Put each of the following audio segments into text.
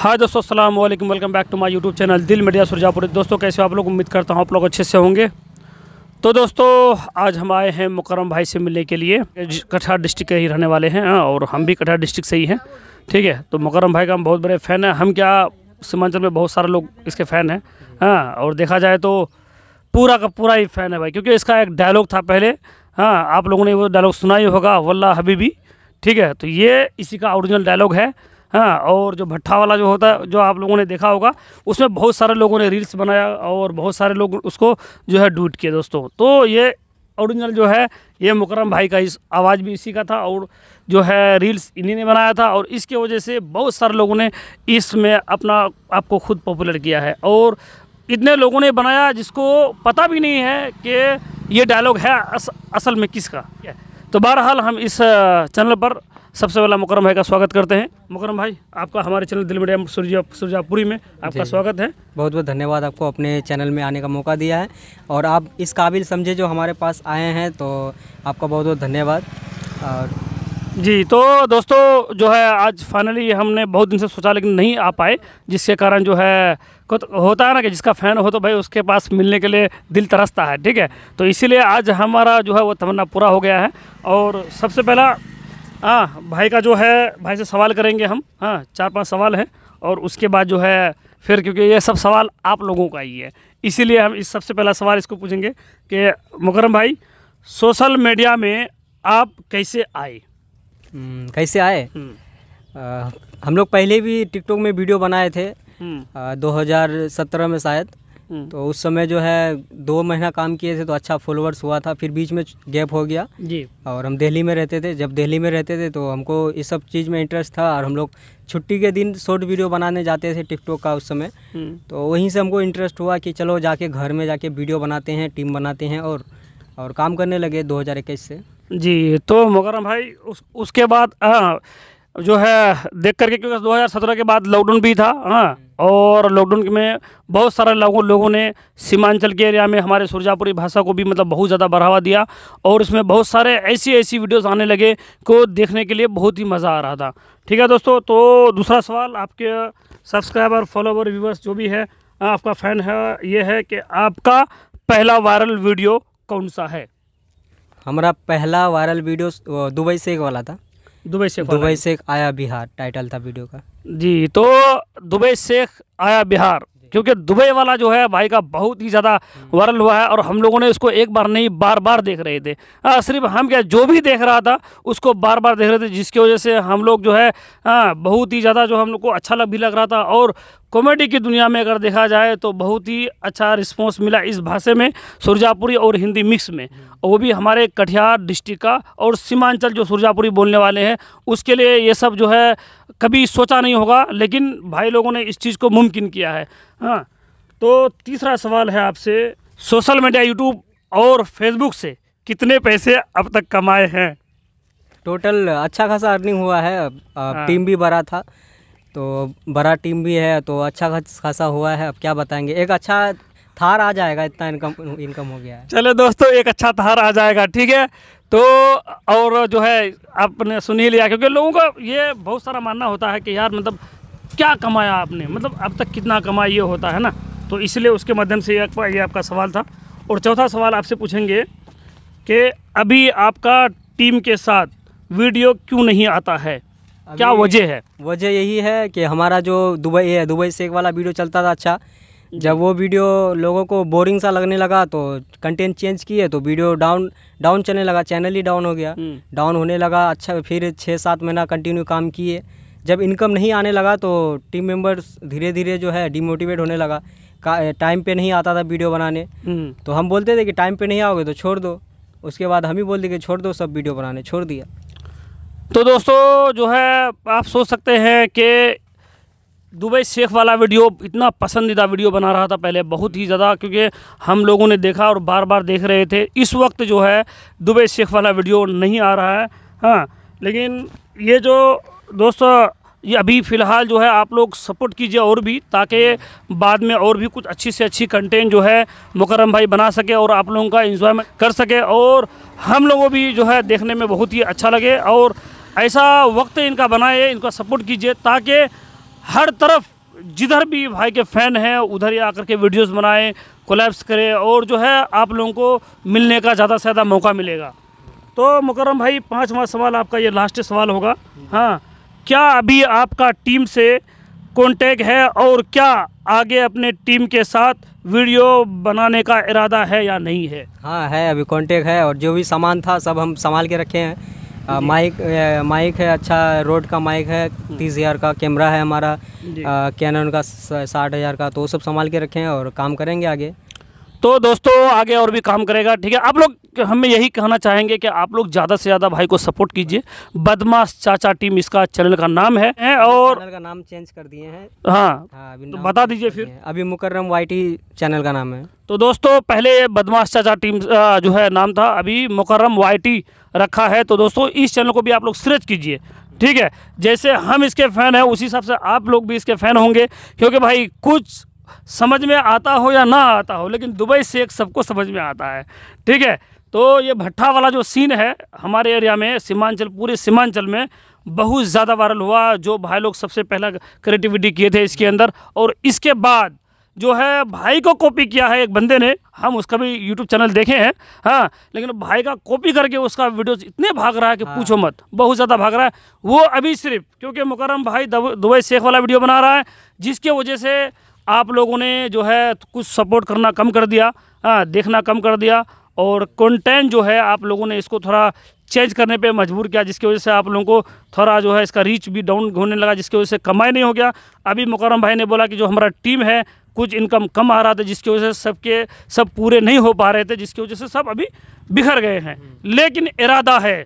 हाय दोस्तों अस्सलाम वालेकुम welcome back to my YouTube channel Dil media Surajpur दोस्तों कैसे आप लोग उम्मीद करता हूँ आप लोग अच्छे से होंगे तो दोस्तों आज हम आए हैं मुकरम भाई से मिलने के लिए कठार डिस्ट्रिक्ट के ही रहने वाले हैं हाँ, और हम भी कठार डिस्ट्रिक्ट से ही हैं ठीक है तो मुकरम भाई का हम बहुत बड़े फ़ैन हैं हम क्या सीमांचल में बहुत सारे लोग इसके फ़ैन हैं हाँ और देखा जाए तो पूरा का पूरा ही फ़ैन है भाई क्योंकि इसका एक डायलॉग था पहले हाँ आप लोगों ने वो डायलॉग सुना ही होगा वल्ला हबीबी ठीक है तो ये इसी का ओरिजिनल डायलॉग है हाँ और जो भट्ठा वाला जो होता है जो आप लोगों ने देखा होगा उसमें बहुत सारे लोगों ने रील्स बनाया और बहुत सारे लोग उसको जो है डूट किए दोस्तों तो ये ओरिजिनल जो है ये मुकरम भाई का इस आवाज़ भी इसी का था और जो है रील्स इन्हीं ने बनाया था और इसके वजह से बहुत सारे लोगों ने इसमें अपना आपको खुद पॉपुलर किया है और इतने लोगों ने बनाया जिसको पता भी नहीं है कि ये डायलॉग है अस, असल में किसका तो बहरहाल हम इस चैनल पर सबसे पहला मुकरम भाई का स्वागत करते हैं मुकरम भाई आपका हमारे चैनल दिल मीडियम सुरजा सुरजापुरी में आपका स्वागत है बहुत बहुत धन्यवाद आपको अपने चैनल में आने का मौका दिया है और आप इस काबिल समझे जो हमारे पास आए हैं तो आपका बहुत बहुत धन्यवाद और जी तो दोस्तों जो है आज फाइनली हमने बहुत दिन से सोचा लेकिन नहीं आ पाए जिसके कारण जो है तो होता है ना कि जिसका फ़ैन हो तो भाई उसके पास मिलने के लिए दिल तरसता है ठीक है तो इसीलिए आज हमारा जो है वो तमन्ना पूरा हो गया है और सबसे पहला हाँ भाई का जो है भाई से सवाल करेंगे हम हाँ चार पांच सवाल हैं और उसके बाद जो है फिर क्योंकि ये सब सवाल आप लोगों का ही है इसीलिए हम इस सबसे पहला सवाल इसको पूछेंगे कि मुकरम भाई सोशल मीडिया में आप कैसे आए हम्म, कैसे आए आ, हम्म। हम लोग पहले भी टिकटॉक में वीडियो बनाए थे आ, हम्म। 2017 में शायद हम्म। तो उस समय जो है दो महीना काम किए थे तो अच्छा फॉलोअर्स हुआ था फिर बीच में गैप हो गया जी और हम दिल्ली में रहते थे जब दिल्ली में रहते थे तो हमको इस सब चीज़ में इंटरेस्ट था और हम लोग छुट्टी के दिन शॉर्ट वीडियो बनाने जाते थे टिकटॉक का उस समय हम्म। तो वहीं से हमको इंटरेस्ट हुआ कि चलो जाके घर में जाके वीडियो बनाते हैं टीम बनाते हैं और और काम करने लगे दो से जी तो मगरम भाई उस उसके बाद हाँ, जो है देख करके क्योंकि 2017 के बाद लॉकडाउन भी था हाँ और लॉकडाउन में बहुत सारे लोगों लोगों ने सीमांचल के एरिया में हमारे सुरजापुरी भाषा को भी मतलब बहुत ज़्यादा बढ़ावा दिया और इसमें बहुत सारे ऐसी ऐसी वीडियोस आने लगे को देखने के लिए बहुत ही मज़ा आ रहा था ठीक है दोस्तों तो दूसरा सवाल आपके सब्सक्राइबर फॉलोवर व्यूवर्स जो भी है आपका फ़ैन है ये है कि आपका पहला वायरल वीडियो कौन सा है हमारा पहला वायरल वीडियो दुबई से एक वाला था दुबई शेख दुबई शेख आया बिहार टाइटल था वीडियो का जी तो दुबई शेख आया बिहार क्योंकि दुबई वाला जो है भाई का बहुत ही ज़्यादा वायरल हुआ है और हम लोगों ने इसको एक बार नहीं बार बार देख रहे थे सिर्फ हम क्या जो भी देख रहा था उसको बार बार देख रहे थे जिसकी वजह से हम लोग जो है आ, बहुत ही ज़्यादा जो हम लोग को अच्छा लग भी लग रहा था और कॉमेडी की दुनिया में अगर देखा जाए तो बहुत ही अच्छा रिस्पॉन्स मिला इस भाषा में सुरजापुरी और हिंदी मिक्स में हम्म। वो भी हमारे कटिहार डिस्ट्रिक्ट का और सीमांचल जो सुरजापुरी बोलने वाले हैं उसके लिए ये सब जो है कभी सोचा नहीं होगा लेकिन भाई लोगों ने इस चीज़ को मुमकिन किया है हाँ तो तीसरा सवाल है आपसे सोशल मीडिया यूट्यूब और फेसबुक से कितने पैसे अब तक कमाए हैं टोटल अच्छा खासा अर्निंग हुआ है हाँ। टीम भी बड़ा था तो बड़ा टीम भी है तो अच्छा खासा हुआ है अब क्या बताएंगे एक अच्छा थार आ जाएगा इतना इनकम इनकम हो गया है चलो दोस्तों एक अच्छा थार आ जाएगा ठीक है तो और जो है आपने सुन ही लिया क्योंकि लोगों का ये बहुत सारा मानना होता है कि यार मतलब क्या कमाया आपने मतलब अब तक कितना कमाया ये होता है ना तो इसलिए उसके माध्यम से ये आपका सवाल था और चौथा सवाल आपसे पूछेंगे कि अभी आपका टीम के साथ वीडियो क्यों नहीं आता है क्या वजह है वजह यही है कि हमारा जो दुबई है दुबई से एक वाला वीडियो चलता था अच्छा हम्म। जब वो वीडियो लोगों को बोरिंग सा लगने लगा तो कंटेंट चेंज किए तो वीडियो डाउन डाउन चलने लगा चैनल ही डाउन हो गया डाउन हम्म। होने लगा अच्छा फिर छः सात महीना कंटिन्यू काम किए जब इनकम नहीं आने लगा तो टीम मेंबर्स धीरे धीरे जो है डिमोटिवेट होने लगा टाइम पे नहीं आता था वीडियो बनाने हम्म। तो हम बोलते थे कि टाइम पे नहीं आओगे तो छोड़ दो उसके बाद हम ही बोलते कि छोड़ दो सब वीडियो बनाने छोड़ दिया तो दोस्तों जो है आप सोच सकते हैं कि दुबई शेख वाला वीडियो इतना पसंदीदा वीडियो बना रहा था पहले बहुत ही ज़्यादा क्योंकि हम लोगों ने देखा और बार बार देख रहे थे इस वक्त जो है दुबई शेख वाला वीडियो नहीं आ रहा है हाँ लेकिन ये जो दोस्तों ये अभी फ़िलहाल जो है आप लोग सपोर्ट कीजिए और भी ताकि बाद में और भी कुछ अच्छी से अच्छी कंटेंट जो है मुकरम भाई बना सके और आप लोगों का इन्जॉयमेंट कर सके और हम लोगों भी जो है देखने में बहुत ही अच्छा लगे और ऐसा वक्त इनका बनाए इनका सपोर्ट कीजिए ताकि हर तरफ जिधर भी भाई के फ़ैन हैं उधर ही आकर के वीडियोस बनाएं कोलेब्स करें और जो है आप लोगों को मिलने का ज़्यादा से ज़्यादा मौका मिलेगा तो मुकरम भाई पाँचवा सवाल आपका ये लास्ट सवाल होगा हाँ क्या अभी आपका टीम से कॉन्टेक्ट है और क्या आगे अपने टीम के साथ वीडियो बनाने का इरादा है या नहीं है हाँ है अभी कॉन्टेक्ट है और जो भी सामान था सब हम संभाल के रखे हैं माइक माइक है अच्छा रोड का माइक है हम्म। तीस हज़ार का कैमरा है हमारा कैनन का साठ हज़ार का तो वो सब संभाल के रखें और काम करेंगे आगे तो दोस्तों आगे और भी काम करेगा ठीक है आप लोग हमें यही कहना चाहेंगे कि आप लोग ज़्यादा से ज़्यादा भाई को सपोर्ट कीजिए बदमाश चाचा टीम इसका चैनल का नाम है, और चैनल का नाम चेंज कर दिए हैं हाँ, हाँ तो बता दीजिए फिर अभी मुकर्रम वाई चैनल का नाम है तो दोस्तों पहले बदमाश चाचा टीम जो है नाम था अभी मुकर्रम वाई रखा है तो दोस्तों इस चैनल को भी आप लोग सर्च कीजिए ठीक है जैसे हम इसके फ़ैन हैं उसी हिसाब से आप लोग भी इसके फ़ैन होंगे क्योंकि भाई कुछ समझ में आता हो या ना आता हो लेकिन दुबई शेख सबको समझ में आता है ठीक है तो ये भट्ठा वाला जो सीन है हमारे एरिया में सीमांचल पूरे सीमांचल में बहुत ज़्यादा वायरल हुआ जो भाई लोग सबसे पहला क्रिएटिविटी किए थे इसके अंदर और इसके बाद जो है भाई को कॉपी किया है एक बंदे ने हम उसका भी यूट्यूब चैनल देखे हैं हाँ लेकिन भाई का कॉपी करके उसका वीडियो इतने भाग रहा है कि हाँ। पूछो मत बहुत ज़्यादा भाग रहा है वो अभी सिर्फ क्योंकि मुकरम भाई दुबई शेख वाला वीडियो बना रहा है जिसके वजह से आप लोगों ने जो है कुछ सपोर्ट करना कम कर दिया आ, हाँ, देखना कम कर दिया और कंटेंट जो है आप लोगों ने इसको थोड़ा चेंज करने पे मजबूर किया जिसकी वजह से आप लोगों को थोड़ा जो है इसका रीच भी डाउन होने लगा जिसकी वजह से कमाई नहीं हो गया अभी मुकरम भाई ने बोला कि जो हमारा टीम है कुछ इनकम कम आ रहा था जिसकी वजह से सबके सब पूरे नहीं हो पा रहे थे जिसकी वजह से सब अभी बिखर गए हैं लेकिन इरादा है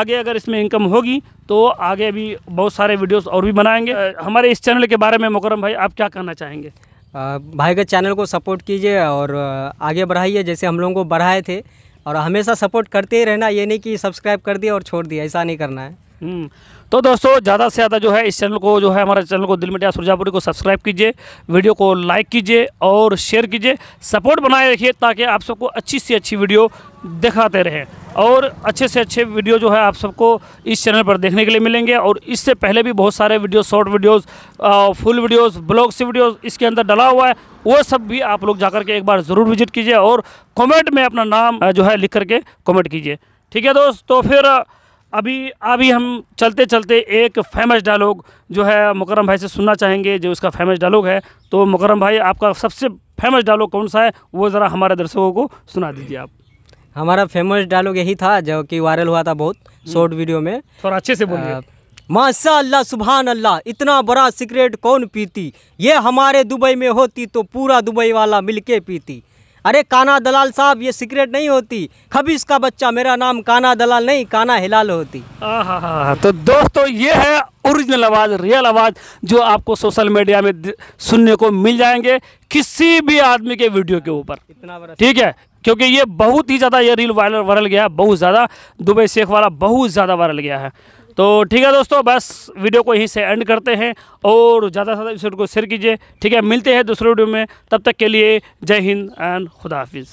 आगे अगर इसमें इनकम होगी तो आगे भी बहुत सारे वीडियोस और भी बनाएंगे हमारे इस चैनल के बारे में मुकरम भाई आप क्या कहना चाहेंगे भाई के चैनल को सपोर्ट कीजिए और आगे बढ़ाइए जैसे हम लोगों को बढ़ाए थे और हमेशा सपोर्ट करते ही रहना ये नहीं कि सब्सक्राइब कर दिया और छोड़ दिया ऐसा नहीं करना है हम्म। तो दोस्तों ज़्यादा से ज़्यादा जो है इस चैनल को जो है हमारे चैनल को दिल मिटिया सुरजापुरी को सब्सक्राइब कीजिए वीडियो को लाइक कीजिए और शेयर कीजिए सपोर्ट बनाए रखिए ताकि आप सबको अच्छी से अच्छी वीडियो दिखाते रहें और अच्छे से अच्छे वीडियो जो है आप सबको इस चैनल पर देखने के लिए मिलेंगे और इससे पहले भी बहुत सारे video short videos full videos vlog से वीडियोस इसके अंदर डला हुआ है वो सब भी आप लोग जाकर के एक बार ज़रूर विजिट कीजिए और कमेंट में अपना नाम जो है लिख करके कमेंट कीजिए ठीक है दोस्त तो फिर अभी अभी हम चलते चलते एक फेमस डायलॉग जो है मुकरम भाई से सुनना चाहेंगे जो उसका फेमस डायलॉग है तो मुकरम भाई आपका सबसे फेमस डायलॉग कौन सा है वो ज़रा हमारे दर्शकों को सुना दीजिए आप हमारा फेमस डायलॉग यही था जो कि वायरल हुआ था बहुत शॉर्ट हम्म। वीडियो में थोड़ा अच्छे से बोलिए माशा अल्लाह सुबहान अल्लाह इतना बड़ा सिगरेट कौन पीती ये हमारे दुबई में होती तो पूरा दुबई वाला मिलके पीती अरे काना दलाल साहब ये सिगरेट नहीं होती खबीस का बच्चा मेरा नाम काना दलाल नहीं काना हिलाल होती तो दोस्तों ये है ओरिजिनल आवाज़ रियल आवाज़ जो आपको सोशल मीडिया में सुनने को मिल जाएंगे किसी भी आदमी के वीडियो के ऊपर ठीक है क्योंकि ये बहुत ही ज़्यादा ये रील वायरल वायरल गया है बहुत ज़्यादा दुबई शेख वाला बहुत ज़्यादा वायरल गया है तो ठीक है दोस्तों बस वीडियो को यहीं से एंड करते हैं और ज़्यादा से ज़्यादा इस वीडियो को शेयर कीजिए ठीक है मिलते हैं दूसरे वीडियो में तब तक के लिए जय हिंद एंड खुदा हाफिज़